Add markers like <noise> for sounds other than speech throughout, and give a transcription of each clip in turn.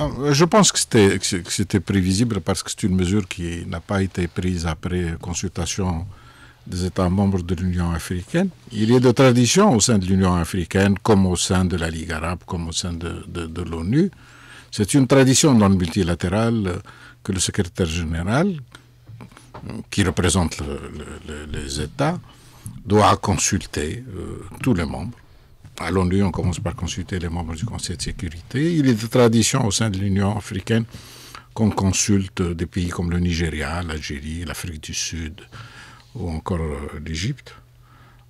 Euh, je pense que c'était prévisible parce que c'est une mesure qui n'a pas été prise après consultation des États membres de l'Union africaine. Il y a des traditions au sein de l'Union africaine, comme au sein de la Ligue arabe, comme au sein de, l'ONU. C'est une tradition dans le multilatéral que le secrétaire général, qui représente les États, doit consulter euh, tous les membres allons l'ONU, on commence par consulter les membres du Conseil de sécurité. Il est de tradition au sein de l'Union africaine qu'on consulte des pays comme le Nigeria, l'Algérie, l'Afrique du Sud ou encore euh, l'Égypte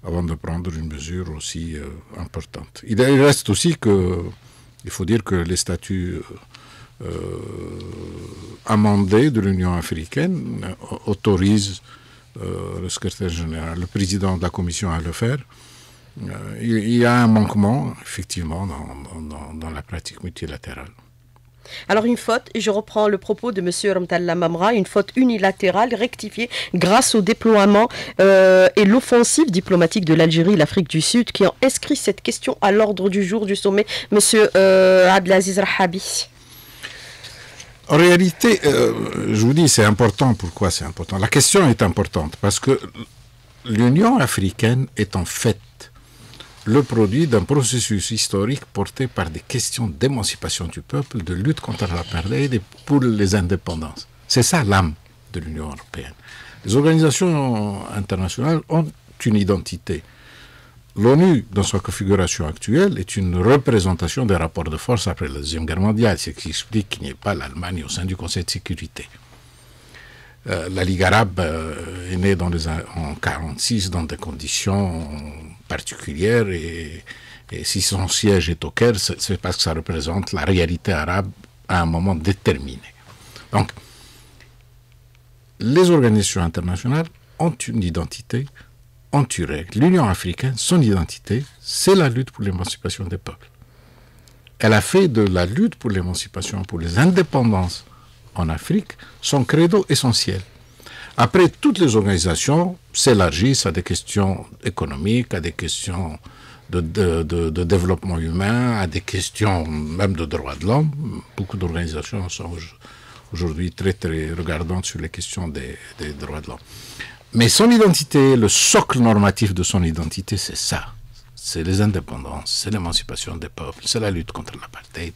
avant de prendre une mesure aussi euh, importante. Il reste aussi que, il faut dire que les statuts euh, amendés de l'Union africaine autorisent le secrétaire général, le président de la Commission à le faire, euh, il y a un manquement, effectivement, dans, la pratique multilatérale. Alors une faute, et je reprends le propos de M. Ramtallah Mamra, une faute unilatérale rectifiée grâce au déploiement euh, et l'offensive diplomatique de l'Algérie et l'Afrique du Sud qui ont inscrit cette question à l'ordre du jour du sommet. M. Euh, Abdelaziz Rahabi. En réalité, je vous dis, c'est important. Pourquoi c'est important La question est importante parce que l'Union africaine est en fait le produit d'un processus historique porté par des questions d'émancipation du peuple, de lutte contre la perte et pour les indépendances. C'est ça l'âme de l'Union européenne. Les organisations internationales ont une identité. L'ONU, dans sa configuration actuelle, est une représentation des rapports de force après la Deuxième Guerre mondiale, ce qui explique qu'il n'y ait pas l'Allemagne au sein du Conseil de sécurité. Euh, la Ligue arabe euh, est née dans les, en 1946 dans des conditions particulière et, si son siège est au Caire, c'est parce que ça représente la réalité arabe à un moment déterminé. Donc, les organisations internationales ont une identité, ont une règle. L'Union africaine, son identité, c'est la lutte pour l'émancipation des peuples. Elle a fait de la lutte pour l'émancipation, pour les indépendances en Afrique, son credo essentiel. Après, toutes les organisations s'élargissent à des questions économiques, à des questions de, développement humain, à des questions même de droits de l'homme. Beaucoup d'organisations sont aujourd'hui très très regardantes sur les questions des, des droits de l'homme. Mais son identité, le socle normatif de son identité, c'est ça. C'est les indépendances, c'est l'émancipation des peuples, c'est la lutte contre l'apartheid.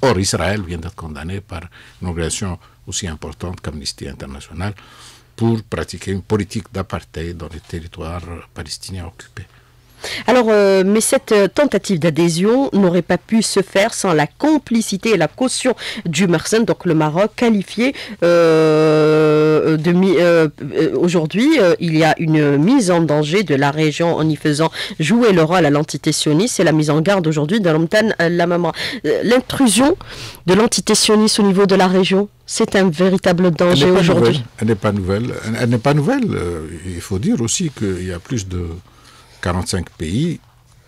Or, Israël vient d'être condamné par une organisation aussi importante qu'Amnesty International pour pratiquer une politique d'apartheid dans les territoires palestiniens occupés. Alors, euh, mais cette euh, tentative d'adhésion n'aurait pas pu se faire sans la complicité et la caution du Mersen, donc le Maroc qualifié euh, aujourd'hui. il y a une mise en danger de la région en y faisant jouer le rôle à l'entité sioniste et la mise en garde aujourd'hui d'Alomtan Lamama. L'intrusion de l'entité sioniste au niveau de la région c'est un véritable danger aujourd'hui. Elle n'est pas nouvelle. Elle n'est pas nouvelle. Il faut dire aussi qu'il y a plus de 45 pays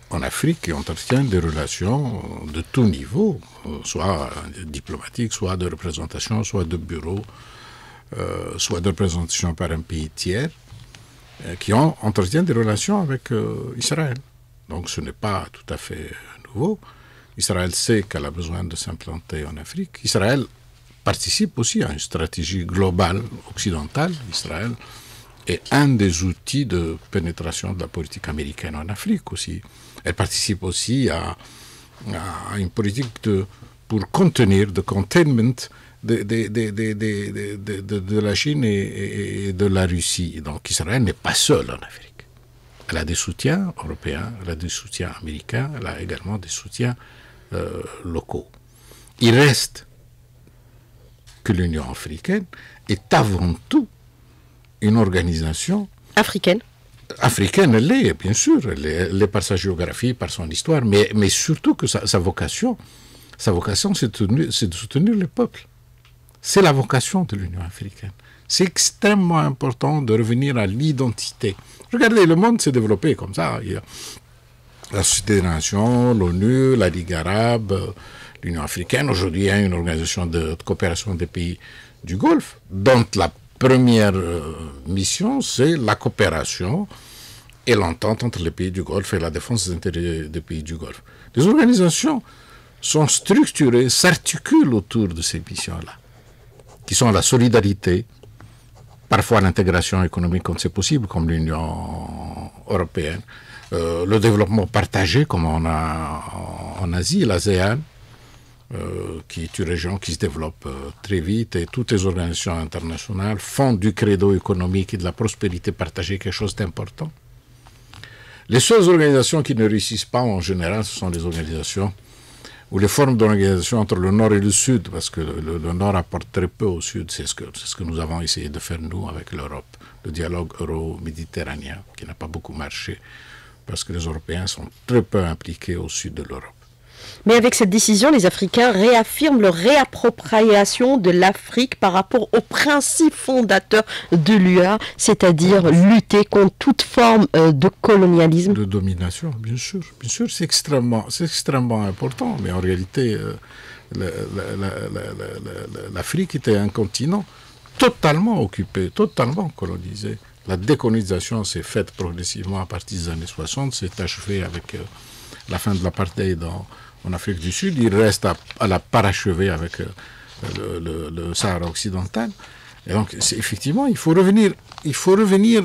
en Afrique qui entretiennent des relations euh, de tout niveau, euh, soit euh, diplomatiques, soit de représentation, soit de bureau, soit de représentation par un pays tiers, qui ont, entretiennent des relations avec Israël. Donc ce n'est pas tout à fait nouveau. Israël sait qu'elle a besoin de s'implanter en Afrique. Israël participe aussi à une stratégie globale occidentale. Israël est un des outils de pénétration de la politique américaine en Afrique aussi. Elle participe aussi à, une politique de, pour contenir, de containment de, la Chine et, de la Russie. Donc Israël n'est pas seul en Afrique. Elle a des soutiens européens, elle a des soutiens américains, elle a également des soutiens euh, locaux. Il reste que l'Union africaine est avant tout une organisation africaine africaine, elle est, bien sûr, elle est, par sa géographie, par son histoire, mais, mais surtout que sa, vocation, sa vocation, c'est de, soutenir le peuple. C'est la vocation de l'Union africaine. C'est extrêmement important de revenir à l'identité. Regardez, le monde s'est développé comme ça. la Société des Nations, l'ONU, la Ligue arabe, l'Union africaine. Aujourd'hui, il y a une organisation de, de coopération des pays du Golfe, dont la première euh, mission, c'est la coopération et l'entente entre les pays du Golfe et la défense des intérêts des pays du Golfe. Les organisations sont structurées, s'articulent autour de ces missions-là, qui sont la solidarité, parfois l'intégration économique quand c'est possible, comme l'Union européenne, euh, le développement partagé, comme on a en Asie, l'ASEAN, euh, qui est une région qui se développe euh, très vite et toutes les organisations internationales font du credo économique et de la prospérité partagée quelque chose d'important. Les seules organisations qui ne réussissent pas en général, ce sont les organisations ou les formes d'organisation entre le Nord et le Sud, parce que le, Nord apporte très peu au Sud, c'est ce, que, ce que nous avons essayé de faire nous avec l'Europe, le dialogue euro-méditerranéen, qui n'a pas beaucoup marché, parce que les Européens sont très peu impliqués au Sud de l'Europe. Mais avec cette décision, les Africains réaffirment leur réappropriation de l'Afrique par rapport aux principes fondateurs de l'UA, c'est-à-dire lutter contre toute forme euh, de colonialisme. De domination, bien sûr. Bien sûr, c'est extrêmement, extrêmement important. Mais en réalité, euh, l'Afrique était un continent totalement occupé, totalement colonisé. La décolonisation s'est faite progressivement à partir des années 60, s'est achevée avec euh, la fin de l'apartheid dans en Afrique du Sud. Il reste à, la parachever avec euh, le, Sahara occidental. Et donc, effectivement, il faut revenir. Il faut revenir.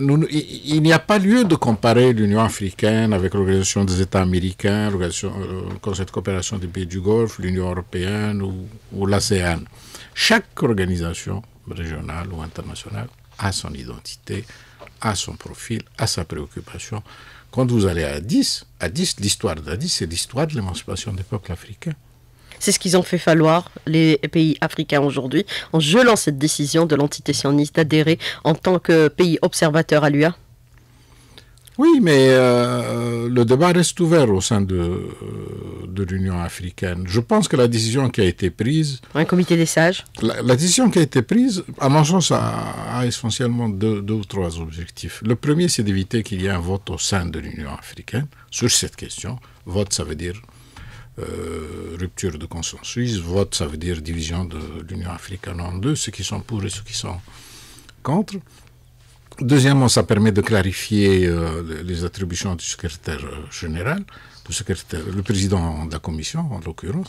il n'y a pas lieu de comparer l'Union africaine avec l'Organisation des États américains, l'Organisation, euh, le de coopération des pays du Golfe, l'Union européenne ou l'ASEAN. Chaque organisation régionale ou internationale a son identité, a son profil, a sa préoccupation. Quand vous allez à Addis, à l'histoire d'Addis, c'est l'histoire de l'émancipation des peuples africains. C'est ce qu'ils ont fait falloir, les pays africains aujourd'hui, en gelant cette décision de l'entité sioniste d'adhérer en tant que pays observateur à l'UA oui, mais euh, le débat reste ouvert au sein de, l'Union africaine. Je pense que la décision qui a été prise... Un comité des sages La, décision qui a été prise, à mon sens, a, essentiellement deux, ou trois objectifs. Le premier, c'est d'éviter qu'il y ait un vote au sein de l'Union africaine sur cette question. Vote, ça veut dire euh, rupture de consensus. Vote, ça veut dire division de l'Union africaine en deux, ceux qui sont pour et ceux qui sont contre. Deuxièmement, ça permet de clarifier euh, les attributions du secrétaire euh, général, le président de la commission en l'occurrence.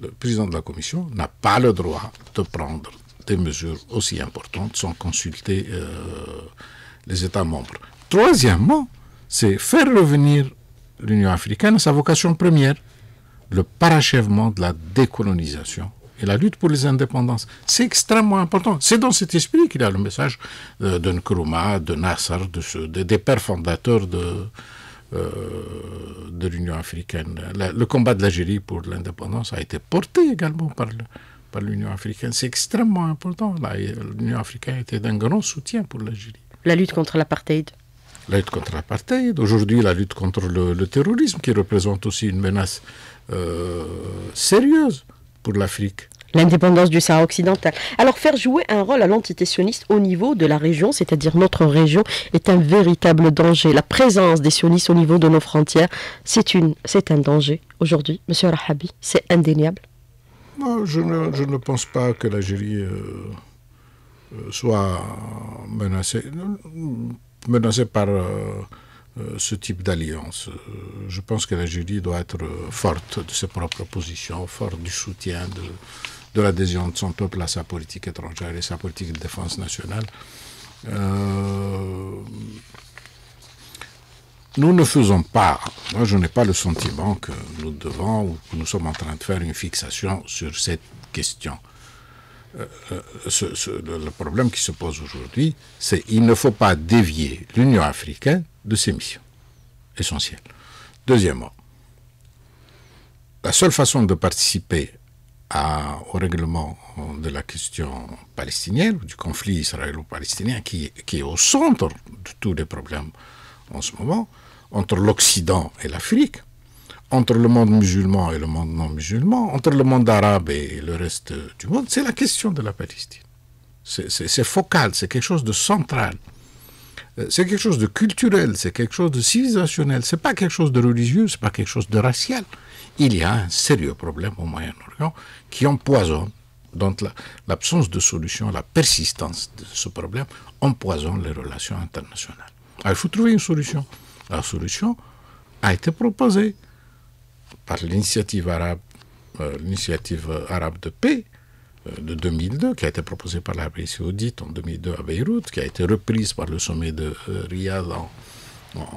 Le président de la commission n'a pas le droit de prendre des mesures aussi importantes sans consulter euh, les États membres. Troisièmement, c'est faire revenir l'Union africaine à sa vocation première, le parachèvement de la décolonisation et la lutte pour les indépendances. C'est extrêmement important. C'est dans cet esprit qu'il y a le message euh, de, Nkrumah, de Nasser, des pères fondateurs de, euh, l'Union africaine. le combat de l'Algérie pour l'indépendance a été porté également par l'Union africaine. C'est extrêmement important. L'Union africaine était d'un grand soutien pour l'Algérie. La lutte contre l'apartheid la lutte contre l'apartheid, aujourd'hui la lutte contre le, terrorisme qui représente aussi une menace euh, sérieuse pour l'Afrique l'indépendance du Sahara occidental. Alors faire jouer un rôle à l'entité sioniste au niveau de la région, c'est-à-dire notre région, est un véritable danger. La présence des sionistes au niveau de nos frontières, c'est une, c'est un danger aujourd'hui, Monsieur Rahabi, c'est indéniable. je, ne, pense pas que l'Algérie euh, euh, soit menacée, menacée par euh, ce type d'alliance. Je pense que l'Algérie doit être forte de ses propres positions, forte du soutien de, de l'adhésion de son peuple à sa politique étrangère et sa politique de défense nationale. Euh, nous ne faisons pas, moi je n'ai pas le sentiment que nous devons ou que nous sommes en train de faire une fixation sur cette question. Euh, euh, le problème qui se pose aujourd'hui, c'est qu'il ne faut pas dévier l'Union africaine de ses missions essentielles. Deuxièmement, la seule façon de participer au règlement de la question palestinienne, du conflit israélo-palestinien, qui, qui, est au centre de tous les problèmes en ce moment, entre l'Occident et l'Afrique, entre le monde musulman et le monde non musulman, entre le monde arabe et le reste du monde, c'est la question de la Palestine. C'est focal, c'est quelque chose de central. Euh, c'est quelque chose de culturel, c'est quelque chose de civilisationnel, c'est pas quelque chose de religieux, c'est pas quelque chose de racial. Il y a un sérieux problème au Moyen-Orient qui empoisonne, Donc l'absence de solution, la persistance de ce problème empoisonne les relations internationales. Ah, il faut trouver une solution. La solution a été proposée par l'initiative arabe, euh, l'initiative arabe de paix, euh, de 2002, qui a été proposée par la l'Arabie saoudite en 2002 à Beyrouth, qui a été reprise par le sommet de euh, Riyad en,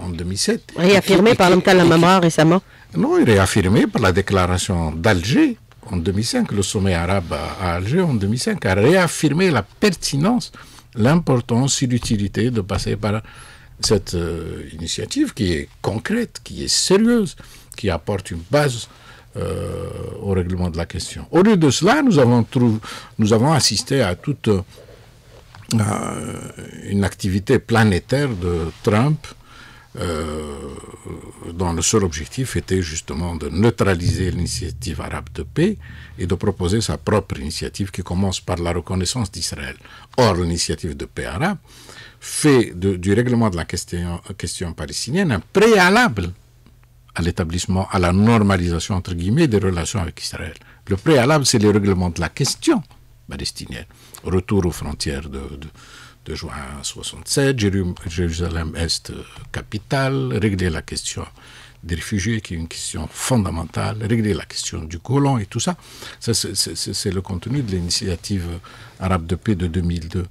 en 2007. Réaffirmée par l'Amtallamama récemment Non, réaffirmée par la déclaration d'Alger en 2005, le sommet arabe à Alger en 2005 a réaffirmé la pertinence, l'importance et l'utilité de passer par cette euh, initiative qui est concrète, qui est sérieuse, qui apporte une base euh, au règlement de la question. Au lieu de cela, nous avons, nous avons assisté à toute euh, une activité planétaire de Trump euh, dont le seul objectif était justement de neutraliser l'initiative arabe de paix et de proposer sa propre initiative qui commence par la reconnaissance d'Israël. Or, l'initiative de paix arabe fait du règlement de la question, question palestinienne un préalable à l'établissement, à la normalisation, entre guillemets, des relations avec Israël. Le préalable, c'est le règlement de la question palestinienne. Retour aux frontières de, de, juin 1967, Jérusalem-Est euh, capitale, régler la question des réfugiés, qui est une question fondamentale, régler la question du colon et tout ça. ça c'est le contenu de l'initiative euh, arabe de paix de 2002.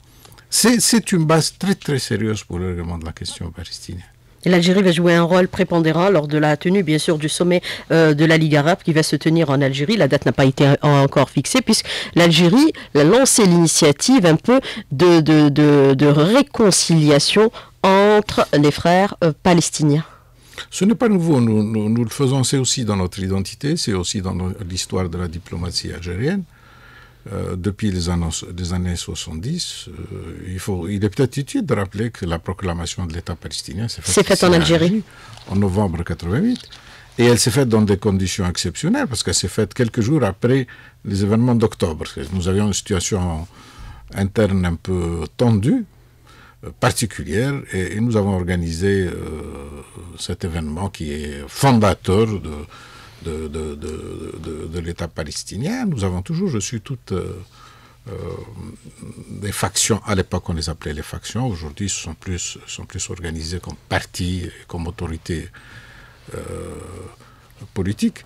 C'est une base très très sérieuse pour le règlement de la question palestinienne. L'Algérie va jouer un rôle prépondérant lors de la tenue, bien sûr, du sommet euh, de la Ligue arabe qui va se tenir en Algérie. La date n'a pas été encore fixée puisque l'Algérie a lancé l'initiative un peu de, réconciliation entre les frères euh, palestiniens. Ce n'est pas nouveau, nous le faisons, c'est aussi dans notre identité, c'est aussi dans l'histoire de la diplomatie algérienne. Euh, depuis les années, années 70, euh, il, faut, il est peut-être utile de rappeler que la proclamation de l'État palestinien s'est faite en Algérie en novembre 88. Et elle s'est faite dans des conditions exceptionnelles, parce qu'elle s'est faite quelques jours après les événements d'octobre. Nous avions une situation interne un peu tendue, euh, particulière et, nous avons organisé cet événement qui est fondateur de, de, de, de, l'État palestinien. Nous avons toujours, je suis toutes euh, euh, des factions, à l'époque on les appelait les factions, aujourd'hui sont plus, sont plus organisés comme partis, comme autorités euh, politiques.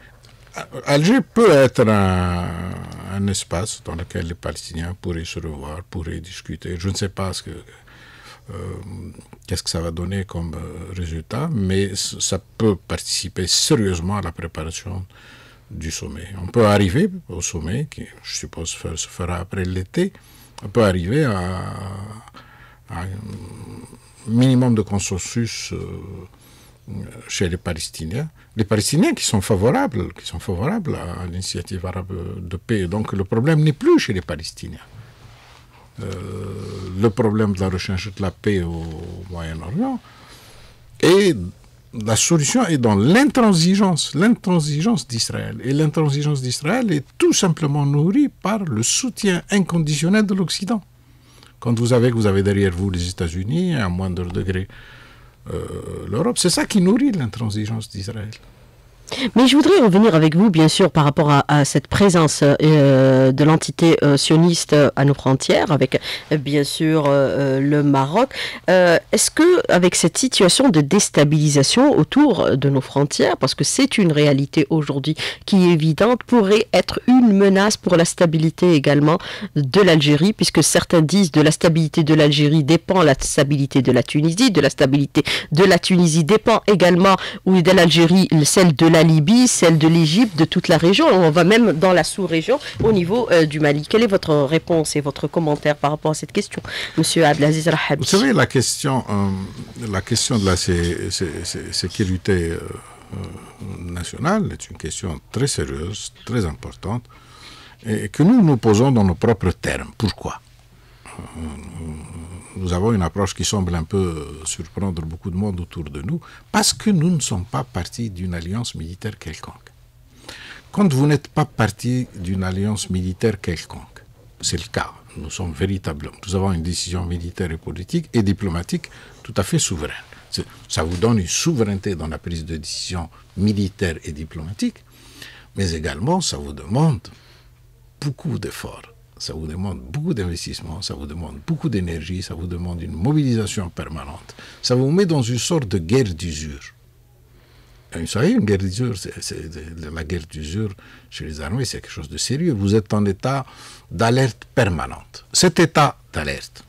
Alger peut être un, un, espace dans lequel les Palestiniens pourraient se revoir, pourraient discuter. Je ne sais pas ce que, euh, qu'est-ce que ça va donner comme euh, résultat, mais ça peut participer sérieusement à la préparation du sommet. On peut arriver au sommet, qui je suppose se fera après l'été, on peut arriver à, un minimum de consensus euh, chez les Palestiniens. Les Palestiniens qui sont favorables, qui sont favorables à l'initiative arabe de paix. Donc le problème n'est plus chez les Palestiniens. Euh, le problème de la recherche de la paix au Moyen-Orient. Et la solution est dans l'intransigeance, l'intransigeance d'Israël. Et l'intransigeance d'Israël est tout simplement nourrie par le soutien inconditionnel de l'Occident. Quand vous savez que vous avez derrière vous les États-Unis, à moindre degré euh, l'Europe, c'est ça qui nourrit l'intransigeance d'Israël. Mais je voudrais revenir avec vous, bien sûr, par rapport à, cette présence euh, de l'entité euh, sioniste euh, à nos frontières, avec bien sûr le Maroc. Est-ce que, avec cette situation de déstabilisation autour de nos frontières, parce que c'est une réalité aujourd'hui qui est évidente, pourrait être une menace pour la stabilité également de l'Algérie, puisque certains disent de la stabilité de l'Algérie dépend la stabilité de la Tunisie, de la stabilité de la Tunisie dépend également ou de l'Algérie celle de la Libye, celle de l'Égypte, de toute la région. On va même dans la sous-région au niveau euh, du Mali. Quelle est votre réponse et votre commentaire par rapport à cette question, Monsieur Abdelaziz Rahab Vous savez, la question, euh, la question de la sécurité euh, nationale est une question très sérieuse, très importante, et que nous nous posons dans nos propres termes. Pourquoi nous avons une approche qui semble un peu surprendre beaucoup de monde autour de nous, parce que nous ne sommes pas partis d'une alliance militaire quelconque. Quand vous n'êtes pas parti d'une alliance militaire quelconque, c'est le cas, nous sommes véritablement, nous avons une décision militaire et politique et diplomatique tout à fait souveraine. Ça vous donne une souveraineté dans la prise de décision militaire et diplomatique, mais également ça vous demande beaucoup d'efforts ça vous demande beaucoup d'investissement, ça vous demande beaucoup d'énergie, ça vous demande une mobilisation permanente. Ça vous met dans une sorte de guerre d'usure. Vous savez, une guerre d'usure, la guerre d'usure chez les armées, c'est quelque chose de sérieux. Vous êtes en état d'alerte permanente. Cet état d'alerte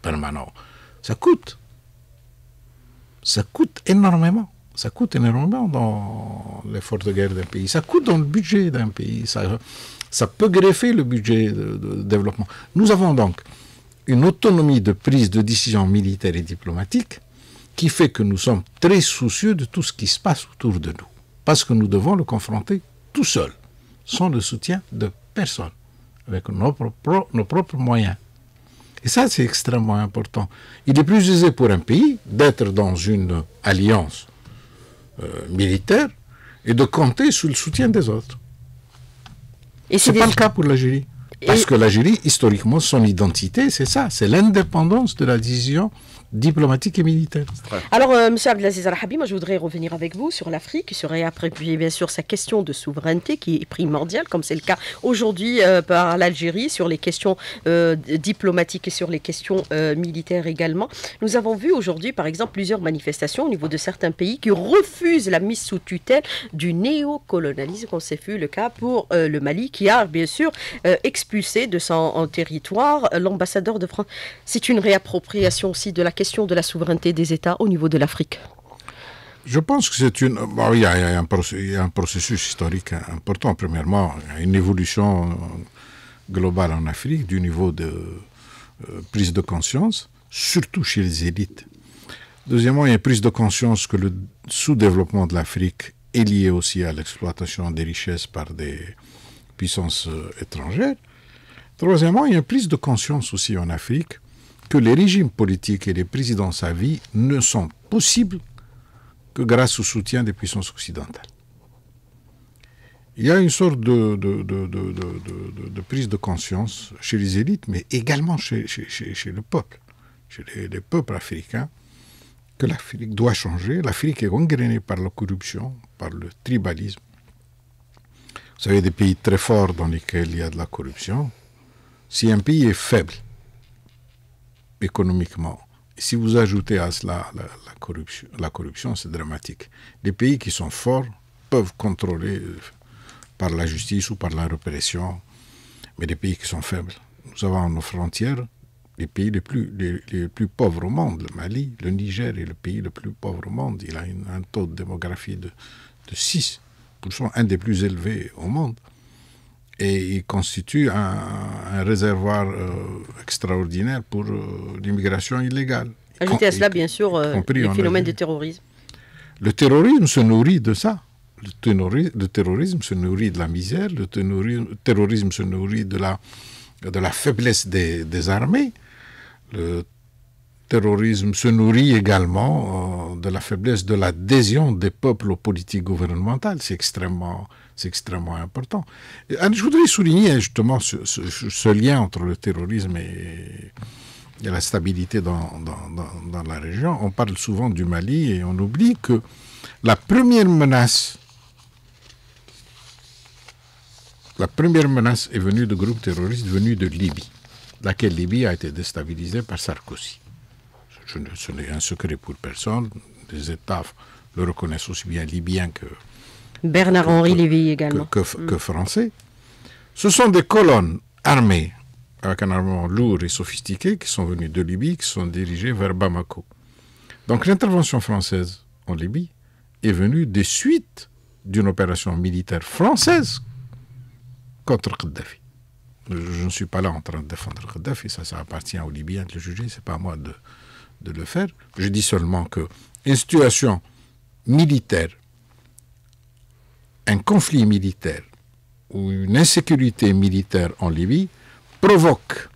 permanent, ça coûte. Ça coûte énormément. Ça coûte énormément dans l'effort de guerre d'un pays. Ça coûte dans le budget d'un pays. Ça, ça peut greffer le budget de, développement. Nous avons donc une autonomie de prise de décision militaire et diplomatique qui fait que nous sommes très soucieux de tout ce qui se passe autour de nous, parce que nous devons le confronter tout seul, sans le soutien de personne, avec nos, propres, moyens. Et ça, c'est extrêmement important. Il est plus aisé pour un pays d'être dans une alliance euh, militaire et de compter sur le soutien des autres. Et c'est pas le cas pour la jury. Parce que l'Algérie, historiquement, son identité, c'est ça, c'est l'indépendance de la décision diplomatique et militaire. Alors, euh, M. Abdelaziz al habib moi je voudrais revenir avec vous sur l'Afrique, sur et après, bien sûr, sa question de souveraineté qui est primordiale, comme c'est le cas aujourd'hui euh, par l'Algérie, sur les questions euh, diplomatiques et sur les questions militaires également. Nous avons vu aujourd'hui, par exemple, plusieurs manifestations au niveau de certains pays qui refusent la mise sous tutelle du néocolonialisme, comme c'est fut le cas pour le Mali, qui a bien sûr expliqué expulser de son territoire l'ambassadeur de France. C'est une réappropriation aussi de la question de la souveraineté des États au niveau de l'Afrique. Je pense que c'est une. il, y a, un processus, historique important. Premièrement, il y a une évolution globale en Afrique du niveau de euh, prise de conscience, surtout chez les élites. Deuxièmement, il y a une prise de conscience que le sous-développement de l'Afrique est lié aussi à l'exploitation des richesses par des puissances euh, étrangères. Troisièmement, il y a une prise de conscience aussi en Afrique que les régimes politiques et les présidents à vie ne sont possibles que grâce au soutien des puissances occidentales. Il y a une sorte de, prise de conscience chez les élites, mais également chez, le peuple, chez les, peuples africains, que l'Afrique doit changer. L'Afrique est engrenée par la corruption, par le tribalisme. Vous savez, des pays très forts dans lesquels il y a de la corruption, si un pays est faible économiquement, si vous ajoutez à cela la, corruption, la corruption c'est dramatique. Les pays qui sont forts peuvent contrôler euh, par la justice ou par la répression, mais les pays qui sont faibles. Nous avons à nos frontières les pays les plus, les, plus pauvres au monde. Le Mali, le Niger est le pays le plus pauvre au monde. Il a un taux de démographie de, de 6%, un des plus élevés au monde et il constitue un, réservoir euh, extraordinaire pour euh, l'immigration illégale. Ajoutez à cela, bien sûr, le phénomène du terrorisme. Le terrorisme se nourrit de ça. Le, terrorisme, se nourrit de la misère, le terrorisme, se nourrit de la, de la faiblesse des, armées. Le terrorisme se nourrit également euh, de la faiblesse de l'adhésion des peuples aux politiques gouvernementales. C'est extrêmement c'est extrêmement important. je voudrais souligner justement ce, lien entre le terrorisme et, la stabilité dans, dans, la région. On parle souvent du Mali et on oublie que la première menace, la première menace est venue de groupes terroristes venus de Libye, laquelle Libye a été déstabilisée par Sarkozy. ce n'est un secret pour personne. Les États le reconnaissent aussi bien libyens que Bernard-Henri Lévy également. Que, mm. français. Ce sont des colonnes armées, avec un armement lourd et sophistiqué, qui sont venues de Libye, qui sont dirigées vers Bamako. Donc l'intervention française en Libye est venue des suites d'une opération militaire française contre Kadhafi. Je ne suis pas là en train de défendre Kadhafi, ça, ça appartient aux Libyens de le juger, ce n'est pas à moi de, de le faire. Je dis seulement que une situation militaire un conflit militaire ou une insécurité militaire en Libye provoque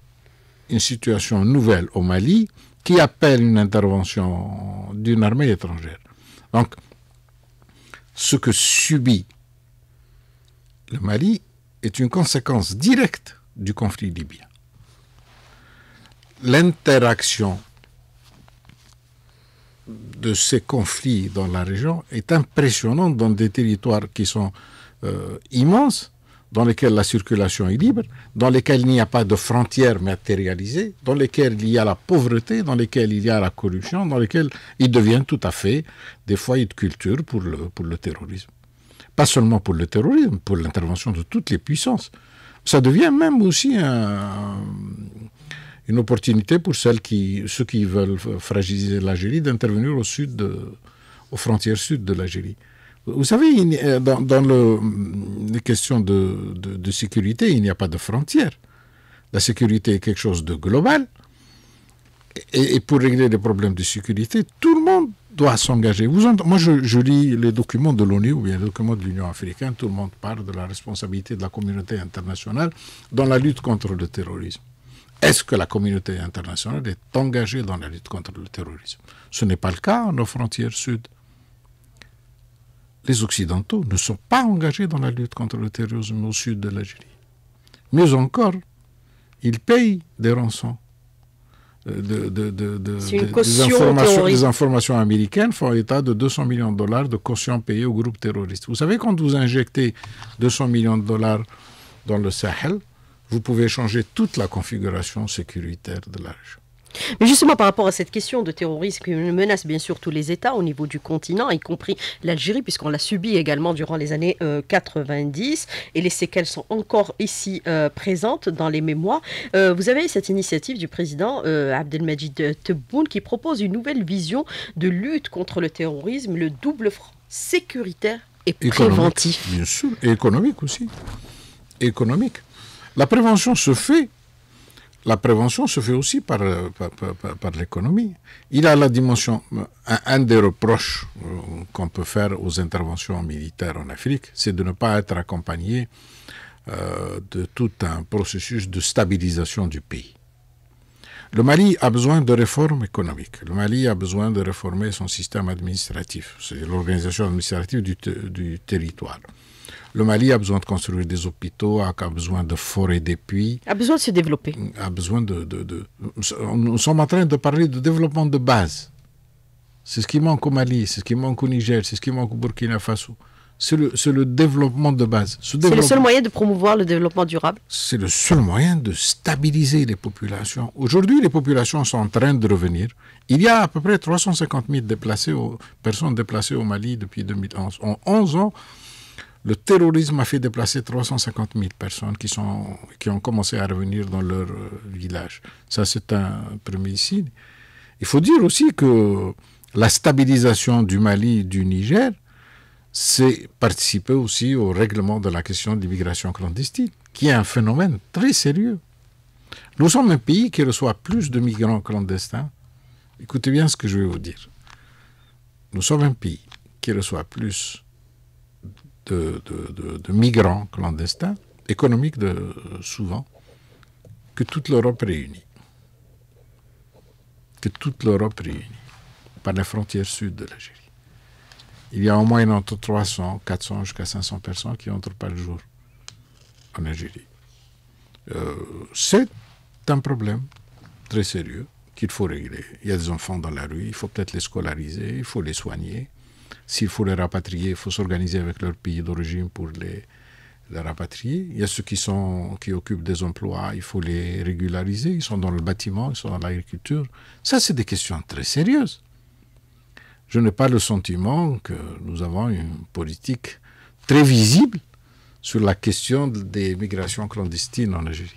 une situation nouvelle au Mali qui appelle une intervention d'une armée étrangère. Donc, ce que subit le Mali est une conséquence directe du conflit libyen. L'interaction de ces conflits dans la région est impressionnante dans des territoires qui sont euh, immenses, dans lesquels la circulation est libre, dans lesquels il n'y a pas de frontières matérialisées, dans lesquels il y a la pauvreté, dans lesquels il y a la corruption, dans lesquels ils deviennent tout à fait des foyers de culture pour le, pour le terrorisme. Pas seulement pour le terrorisme, pour l'intervention de toutes les puissances. Ça devient même aussi un, une opportunité pour qui, ceux qui veulent fragiliser l'Algérie d'intervenir au sud, aux frontières sud de l'Algérie. Vous savez, euh, dans, le, hum, les questions de, sécurité, il n'y a pas de frontières. La sécurité est quelque chose de global. Et, pour régler les problèmes de sécurité, tout le monde doit s'engager. Vous moi, je, je, lis les documents de l'ONU ou bien les documents de l'Union africaine. Tout le monde parle de la responsabilité de la communauté internationale dans la lutte contre le terrorisme. Est-ce que la communauté internationale est engagée dans la lutte contre le terrorisme Ce n'est pas le cas à nos frontières sud. Les Occidentaux ne sont pas engagés dans la lutte contre le terrorisme au sud de l'Algérie. Mieux encore, ils payent des rançons. Euh, de, des, informations, informations, américaines font état de 200 millions de dollars de caution payée au groupe terroriste. Vous savez, quand vous injectez 200 millions de dollars dans le Sahel, vous pouvez changer toute la configuration sécuritaire de la région. Mais justement, par rapport à cette question de terrorisme qui menace bien sûr tous les États au niveau du continent, y compris l'Algérie, puisqu'on l'a subi également durant les années 90, euh, et les séquelles sont encore ici euh, présentes dans les mémoires, euh, vous avez cette initiative du président Abdelmajid Tebboune qui propose une nouvelle vision de lutte contre le terrorisme, le double front sécuritaire et préventif. bien sûr, et économique aussi. Économique. La prévention se fait. La prévention se fait aussi par, euh, par, l'économie. Il a la dimension. Euh, un, des reproches euh, qu'on peut faire aux interventions militaires en Afrique, c'est de ne pas être accompagné de tout un processus de stabilisation du pays. Le Mali a besoin de réformes économiques. Le Mali a besoin de réformer son système administratif, c'est l'organisation administrative du territoire. Le Mali a besoin de construire des hôpitaux, a, besoin de forêts des puits. A besoin de se développer. A besoin de, Nous sommes en train de parler de développement de base. C'est ce qui manque au Mali, c'est ce qui manque au Niger, c'est ce qui manque au Burkina Faso. C'est le, développement de base. C'est le seul moyen de promouvoir le développement durable C'est le seul moyen de stabiliser les populations. Aujourd'hui, les populations sont en train de revenir. Il y a à peu près 350 000 déplacés personnes déplacées au Mali depuis 2011. En 11 ans, le terrorisme a fait déplacer 350 000 personnes qui, sont, qui ont commencé à revenir dans leur euh, village. Ça, c'est un premier signe. Il faut dire aussi que la stabilisation du Mali et du Niger, c'est participer aussi au règlement de la question de l'immigration clandestine, qui est un phénomène très sérieux. Nous sommes un pays qui reçoit plus de migrants clandestins. Écoutez bien ce que je vais vous dire. Nous sommes un pays qui reçoit plus de, migrants clandestins, économiques de, souvent, que toute l'Europe réunit. Que toute l'Europe réunit par la frontière sud de l'Algérie. Il y a au moins entre 300, 400 jusqu'à 500 personnes qui entrent par jour en Algérie. Euh, c'est un problème très sérieux qu'il faut régler. Il y a des enfants dans la rue, il faut peut-être les scolariser, il faut les soigner, s'il faut les rapatrier, il faut s'organiser avec leur pays d'origine pour les, rapatrier. Il y a ceux qui, sont, qui occupent des emplois, il faut les régulariser. Ils sont dans le bâtiment, ils sont dans l'agriculture. Ça, c'est des questions très sérieuses. Je n'ai pas le sentiment que nous avons une politique très visible sur la question des migrations clandestines en Algérie.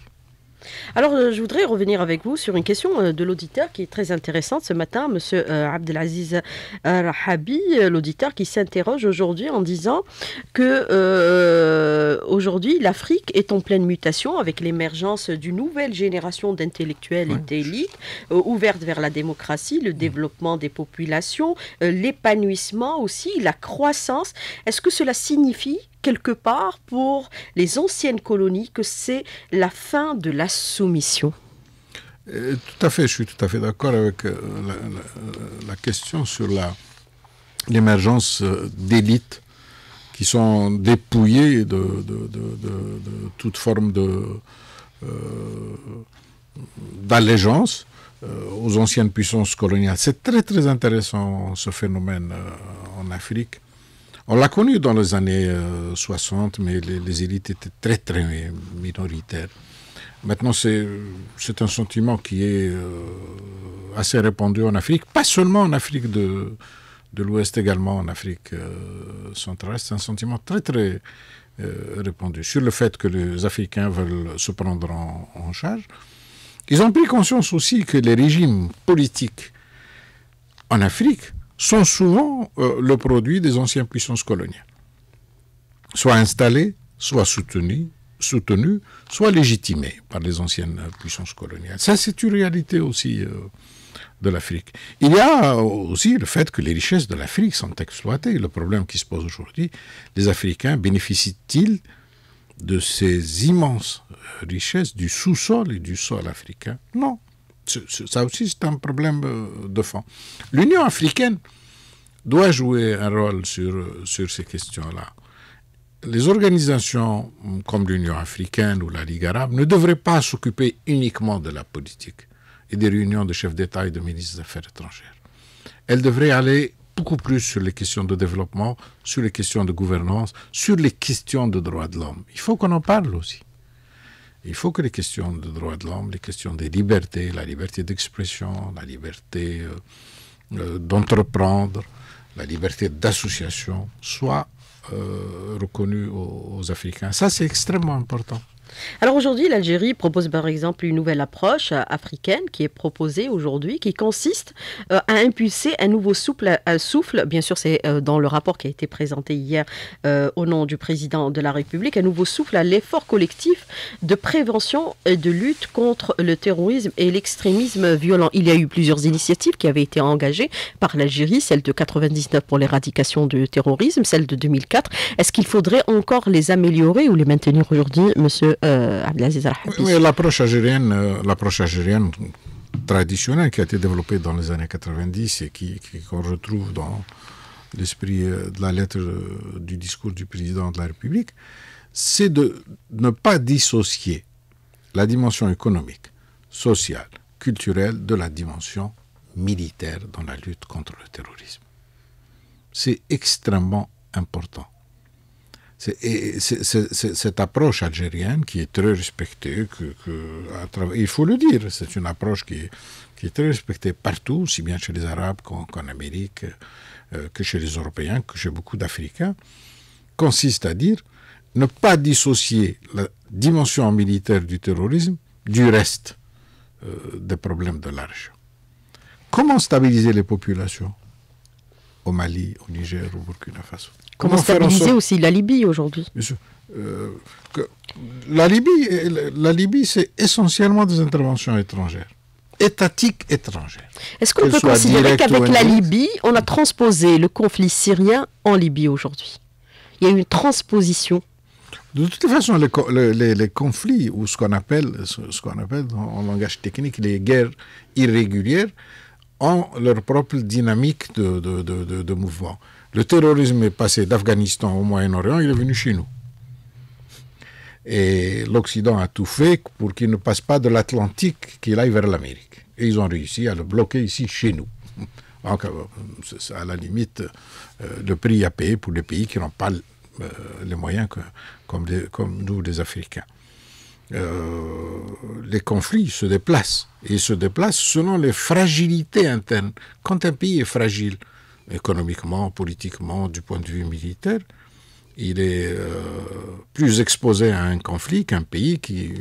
Alors, euh, je voudrais revenir avec vous sur une question euh, de l'auditeur qui est très intéressante ce matin, Monsieur euh, Abdelaziz Rahabi, l'auditeur qui s'interroge aujourd'hui en disant que aujourd'hui l'Afrique est en pleine mutation avec l'émergence d'une nouvelle génération d'intellectuels et d'élites ouvertes vers la démocratie, le mmh. développement des populations, l'épanouissement aussi, la croissance. Est-ce que cela signifie quelque part pour les anciennes colonies que c'est la fin de la soumission. Euh, tout à fait, je suis tout à fait d'accord avec euh, la, question sur l'émergence euh, d'élites qui sont dépouillées de, de toute forme d'allégeance aux anciennes puissances coloniales. C'est très très intéressant ce phénomène en Afrique on l'a connu dans les années 60, euh, mais les, élites étaient très, très minoritaires. Maintenant, c'est un sentiment qui est euh, assez répandu en Afrique, pas seulement en Afrique de, de l'Ouest, également en Afrique euh, centrale. C'est un sentiment très, très répandu sur le fait que les Africains veulent se prendre en, charge. Ils ont pris conscience aussi que les régimes politiques en Afrique sont souvent euh, le produit des anciennes puissances coloniales, soit installées, soit soutenues, soit légitimées par les anciennes puissances coloniales. Ça, c'est une réalité aussi euh, de l'Afrique. Il y a euh, aussi le fait que les richesses de l'Afrique sont exploitées. Le problème qui se pose aujourd'hui, les Africains bénéficient-ils de ces immenses richesses du sous-sol et du sol africain Non. Ça aussi, c'est un problème euh, de fond. L'Union africaine doit jouer un rôle sur, euh, sur ces questions-là. Les organisations hum, comme l'Union africaine ou la Ligue arabe ne devraient pas s'occuper uniquement de la politique et des réunions de chefs d'État et de ministres des Affaires étrangères. Elles devraient aller beaucoup plus sur les questions de développement, sur les questions de gouvernance, sur les questions de droits de l'homme. Il faut qu'on en parle aussi. Il faut que les questions de droits de l'homme, les questions des libertés, la liberté d'expression, la liberté euh, euh, d'entreprendre, la liberté d'association soient euh, reconnues aux Africains. Ça, c'est extrêmement important. Alors aujourd'hui, l'Algérie propose par exemple une nouvelle approche euh, africaine qui est proposée aujourd'hui, qui consiste euh, à impulser un nouveau euh, souffle, bien sûr c'est dans le rapport qui a été présenté hier au nom du président de la République, un nouveau souffle à l'effort collectif de prévention et de lutte contre le terrorisme et l'extrémisme violent. Il y a eu plusieurs initiatives qui avaient été engagées par l'Algérie, celle de 99 pour l'éradication du terrorisme, celle de 2004. Est-ce qu'il faudrait encore les améliorer ou les maintenir aujourd'hui, monsieur euh, l'approche algérienne, traditionnelle qui a été développée dans les années 90 et qui, qu'on retrouve dans l'esprit euh, de la lettre euh, du discours du président de la République, c'est de ne pas dissocier la dimension économique, sociale, culturelle de la dimension militaire dans la lutte contre le terrorisme. C'est extrêmement important. Et cette approche algérienne qui est très respectée, il faut le dire, c'est une approche qui, est très respectée partout, aussi bien chez les Arabes qu'en Amérique, euh, que chez les Européens, que chez beaucoup d'Africains, consiste à dire ne pas dissocier la dimension militaire du terrorisme du reste euh, des problèmes de l'argent. Comment stabiliser les populations au Mali, au Niger, au Burkina Faso Comment, stabiliser aussi la Libye aujourd'hui La Libye, la Libye c'est essentiellement des interventions étrangères étatiques étrangères. Est-ce qu'on peut considérer qu'avec la Libye, on a transposé le conflit syrien en Libye aujourd'hui Il y a eu une transposition. De toute façon, les, conflits, ou ce qu'on appelle, ce qu'on appelle en, langage technique les guerres irrégulières, ont leur propre dynamique de mouvement. Le terrorisme est passé d'Afghanistan au Moyen-Orient, il est venu chez nous. Et l'Occident a tout fait pour qu'il ne passe pas de l'Atlantique, qu'il aille vers l'Amérique. Et ils ont réussi à le bloquer ici, chez nous. Donc, euh, à la limite, le euh, prix à payer pour les pays qui n'ont pas euh, les moyens comme, nous, les Africains. les conflits se déplacent. Et ils se déplacent selon les fragilités internes. Quand un pays est fragile, économiquement, politiquement, du point de vue militaire, il est euh, plus exposé à un conflit qu'un pays qui,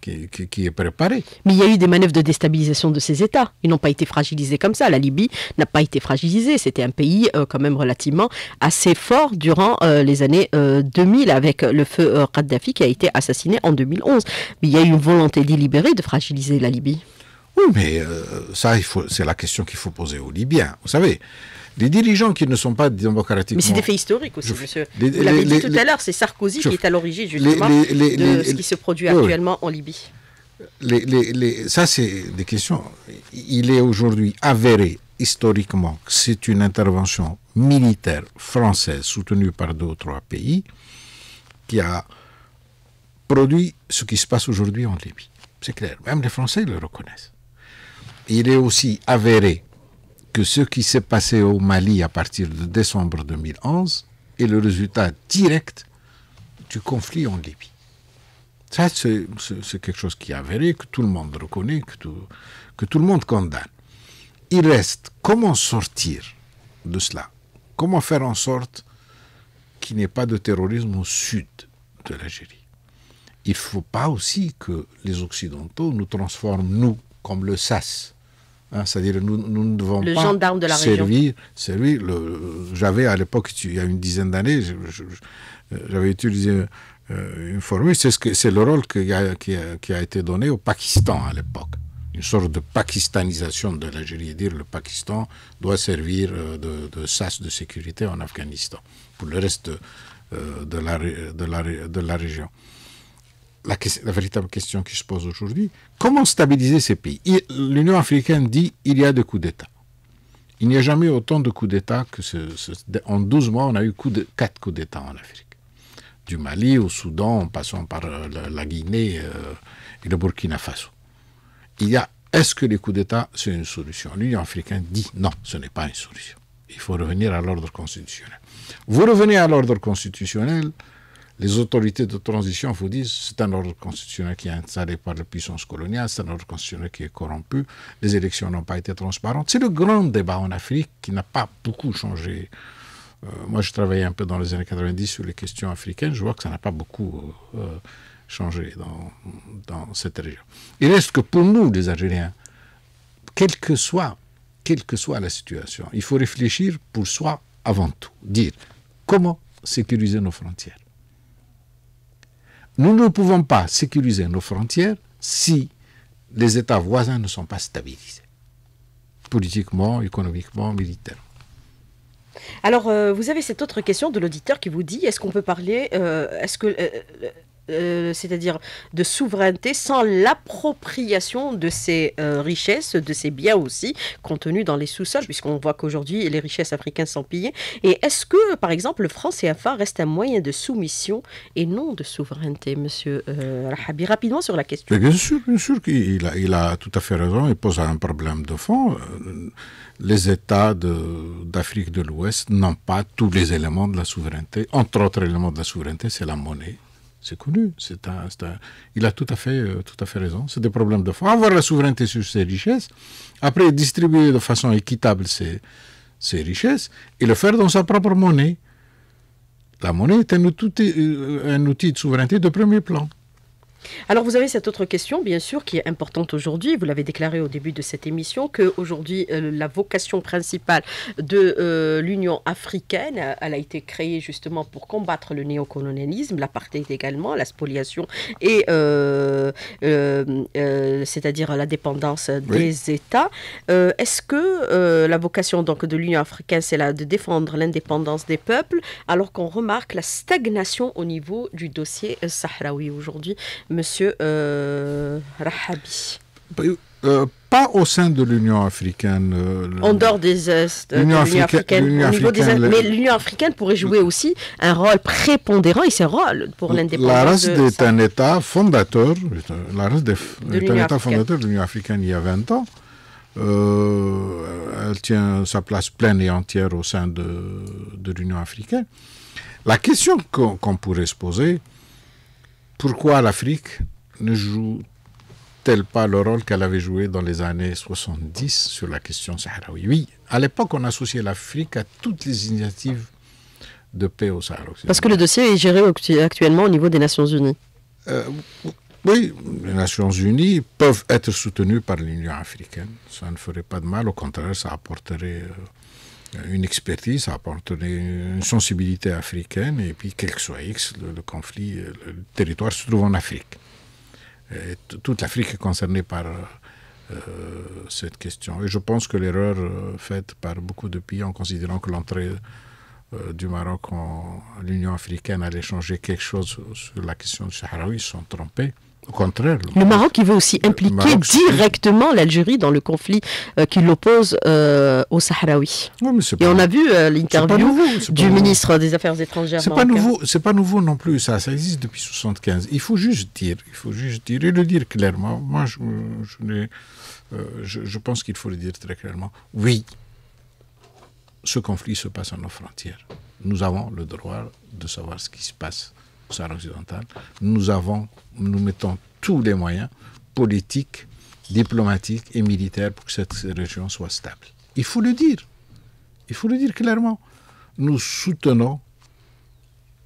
qui, est préparé. Mais il y a eu des manœuvres de déstabilisation de ces États. Ils n'ont pas été fragilisés comme ça. La Libye n'a pas été fragilisée. C'était un pays euh, quand même relativement assez fort durant euh, les années 2000 avec le feu Gaddafi qui a été assassiné en 2011. Mais il y a eu une volonté délibérée de fragiliser la Libye. Oui, mais euh, ça, c'est la question qu'il faut poser aux Libyens. Vous savez, les dirigeants qui ne sont pas démocratiques. Mais c'est des faits historiques aussi, monsieur. Vous l'avez dit tout à l'heure, c'est Sarkozy qui est à l'origine justement de ce qui se produit actuellement en Libye. ça, c'est des questions. Il est aujourd'hui avéré historiquement que c'est une intervention militaire française soutenue par deux ou trois pays qui a produit ce qui se passe aujourd'hui en Libye. C'est clair, même les Français le reconnaissent il est aussi avéré que ce qui s'est passé au Mali à partir de décembre 2011 est le résultat direct du conflit en Libye. Ça, c'est quelque chose qui est avéré, que tout le monde reconnaît, que tout, que tout le monde condamne. Il reste comment sortir de cela Comment faire en sorte qu'il n'y ait pas de terrorisme au sud de l'Algérie Il ne faut pas aussi que les Occidentaux nous transforment, nous, comme le SAS, Hein, c'est-à-dire nous, nous ne devons le pas de la servir. servir J'avais à l'époque, il y a une dizaine d'années, j'avais utilisé euh, une formule. C'est le rôle qui a, été donné au Pakistan à l'époque. Une sorte de pakistanisation de l'Algérie. Dire le Pakistan doit servir euh, de, sas de sécurité en Afghanistan pour le reste euh, de, la, région la, véritable question qui se pose aujourd'hui, comment stabiliser ces pays L'Union africaine dit il y a des coups d'État. Il n'y a jamais eu autant de coups d'État que ce, en 12 mois, on a eu coup 4 coups d'État en Afrique. Du Mali au Soudan, en passant par euh, la, Guinée euh, et le Burkina Faso. Il y a, est-ce que les coups d'État, c'est une solution L'Union africaine dit non, ce n'est pas une solution. Il faut revenir à l'ordre constitutionnel. Vous revenez à l'ordre constitutionnel, les autorités de transition vous disent c'est un ordre constitutionnel qui est installé par la puissance coloniale, c'est un ordre constitutionnel qui est corrompu, les élections n'ont pas été transparentes. C'est le grand débat en Afrique qui n'a pas beaucoup changé. Euh, moi, je travaillais un peu dans les années 90 sur les questions africaines, je vois que ça n'a pas beaucoup euh, changé dans, cette région. Il reste que pour nous, les Algériens, quelle que soit, quelle que soit la situation, il faut réfléchir pour soi avant tout, dire comment sécuriser nos frontières. Nous ne pouvons pas sécuriser nos frontières si les États voisins ne sont pas stabilisés, politiquement, économiquement, militairement. Alors, euh, vous avez cette autre question de l'auditeur qui vous dit est-ce qu'on peut parler, euh, est-ce que euh, euh, c'est-à-dire de souveraineté sans l'appropriation de ces euh, richesses, de ces biens aussi contenus dans les sous-sols, puisqu'on voit qu'aujourd'hui les richesses africaines sont pillées. Et est-ce que, par exemple, le franc CFA reste un moyen de soumission et non de souveraineté, Monsieur Rahabi euh, Rapidement sur la question. bien sûr, bien qu'il a, il a tout à fait raison. Il pose un problème de fond. Les États d'Afrique de l'Ouest n'ont pas tous les éléments de la souveraineté. Entre autres éléments de la souveraineté, c'est la monnaie c'est connu. C'est un, il a tout à fait, euh, tout à fait raison. C'est des problèmes de fond. Avoir la souveraineté sur ses richesses, après distribuer de façon équitable ses, richesses et le faire dans sa propre monnaie. La monnaie est un outil, euh, un outil de souveraineté de premier plan. Alors vous avez cette autre question, bien sûr, qui est importante aujourd'hui. Vous l'avez déclaré au début de cette émission, qu'aujourd'hui, aujourd'hui euh, la vocation principale de euh, l'Union africaine, euh, elle a été créée justement pour combattre le néocolonialisme, l'apartheid également, la spoliation, et c'est-à-dire la dépendance des États. Est-ce que la vocation donc de l'Union africaine, c'est de défendre l'indépendance des peuples, alors qu'on remarque la stagnation au niveau du dossier sahraoui aujourd'hui Monsieur euh, Rahabi euh, Pas au sein de l'Union africaine. On euh, en des Est, de l'Union africaine, mais l'Union africaine pourrait jouer aussi un rôle prépondérant et c'est un rôle pour l'indépendance. La RAS est un État fondateur, la est un État fondateur de l'Union africaine il y a 20 ans. elle tient sa place pleine et entière au sein de, l'Union africaine. La question qu'on pourrait se poser, pourquoi l'Afrique ne joue-t-elle pas le rôle qu'elle avait joué dans les années 70 sur la question sahraoui Oui, à l'époque, on associait l'Afrique à toutes les initiatives de paix au Sahara occidental. Parce que le dossier est géré actuellement au niveau des Nations Unies. Euh, oui, les Nations Unies peuvent être soutenues par l'Union africaine. Ça ne ferait pas de mal, au contraire, ça apporterait euh, une expertise, à une sensibilité africaine, et puis quel que soit X, le, conflit, euh, le territoire se trouve en Afrique. toute l'Afrique est concernée par euh, cette question. Et je pense que l'erreur euh, faite par beaucoup de pays en considérant que l'entrée euh, du Maroc en l'Union africaine allait changer quelque chose sur la question du Sahraoui, ils sont trompés. Au contraire. Le, Maroc il veut aussi impliquer directement l'Algérie dans le conflit euh, qui l'oppose euh, au aux Et on a vu l'interview du ministre des Affaires étrangères. C'est pas nouveau, c'est pas nouveau non plus ça. Ça existe depuis 75. Il faut juste dire, il faut juste dire et le dire clairement. Moi, je, je, je, je pense qu'il faut le dire très clairement. Oui, ce conflit se passe à nos frontières. Nous avons le droit de savoir ce qui se passe au Sahara occidental. Nous, avons, nous mettons tous les moyens politiques, diplomatiques et militaires pour que cette région soit stable. Il faut le dire. Il faut le dire clairement. Nous soutenons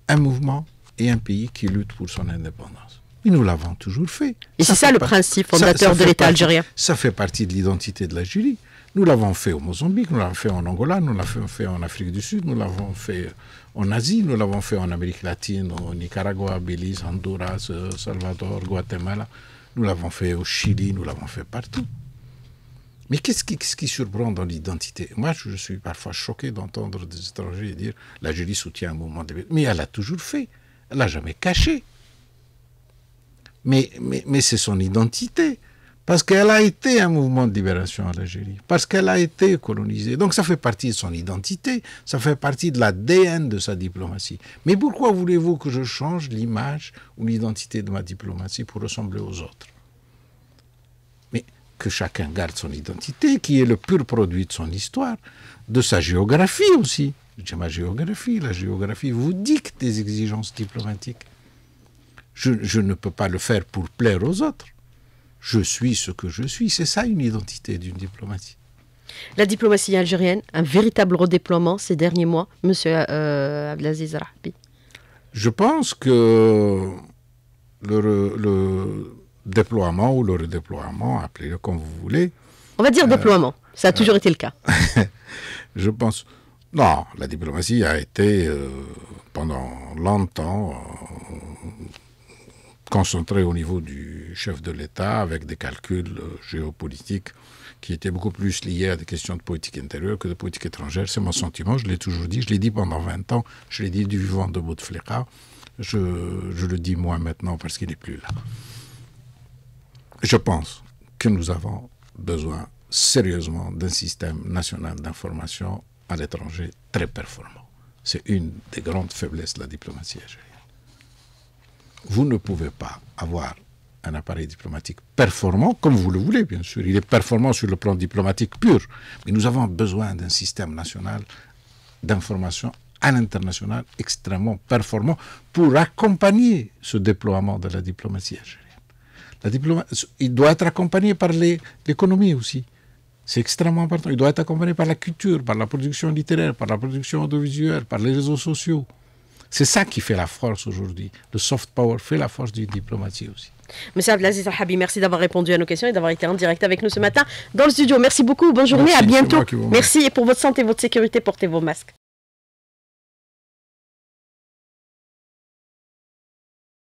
un mouvement et un pays qui lutte pour son indépendance. Et nous l'avons toujours fait. Et c'est ça, le principe fondateur de l'État algérien. Ça fait partie de l'identité de l'Algérie. Nous l'avons fait au Mozambique, nous l'avons fait en Angola, nous l'avons fait en Afrique du Sud, nous l'avons fait en Asie, nous l'avons fait en Amérique latine, au Nicaragua, Belize, Honduras, euh, Salvador, Guatemala, nous l'avons fait au Chili, nous l'avons fait partout. Mais qu'est-ce qui, surprend dans l'identité Moi, je suis parfois choqué d'entendre des étrangers dire La l'Algérie soutient un mouvement de... Mais elle l'a toujours fait, elle l'a jamais caché. Mais, mais, mais c'est son identité. Parce qu'elle a été un mouvement de libération en Algérie, parce qu'elle a été colonisée. Donc ça fait partie de son identité, ça fait partie de l'ADN de sa diplomatie. Mais pourquoi voulez-vous que je change l'image ou l'identité de ma diplomatie pour ressembler aux autres Mais que chacun garde son identité, qui est le pur produit de son histoire, de sa géographie aussi. J'ai ma géographie, la géographie vous dicte des exigences diplomatiques. Je, je ne peux pas le faire pour plaire aux autres je suis ce que je suis. C'est ça une identité d'une diplomatie. La diplomatie algérienne, un véritable redéploiement ces derniers mois, M. euh, Rahbi. Je pense que le, déploiement ou le redéploiement, appelez-le comme vous voulez. On va dire euh, déploiement. Ça a euh, toujours été le cas. <laughs> je pense. Non, la diplomatie a été euh, pendant longtemps concentré au niveau du chef de l'État avec des calculs euh, géopolitiques qui étaient beaucoup plus liés à des questions de politique intérieure que de politique étrangère. C'est mon sentiment, je l'ai toujours dit, je l'ai dit pendant 20 ans, je l'ai dit du vivant de Bouteflika, je, je le dis moi maintenant parce qu'il n'est plus là. Je pense que nous avons besoin sérieusement d'un système national d'information à l'étranger très performant. C'est une des grandes faiblesses de la diplomatie algérienne vous ne pouvez pas avoir un appareil diplomatique performant, comme vous le voulez, bien sûr. Il est performant sur le plan diplomatique pur. Mais nous avons besoin d'un système national d'information à l'international extrêmement performant pour accompagner ce déploiement de la diplomatie algérienne. La diplomatie, Il doit être accompagné par l'économie aussi. C'est extrêmement important. Il doit être accompagné par la culture, par la production littéraire, par la production audiovisuelle, par les réseaux sociaux. C'est ça qui fait la force aujourd'hui. Le soft power fait la force du diplomatie aussi. Monsieur Abdelaziz Habi, merci d'avoir répondu à nos questions et d'avoir été en direct avec nous ce matin dans le studio. Merci beaucoup, bonne journée, à bientôt. Merci et pour votre santé, et votre sécurité, portez vos masques.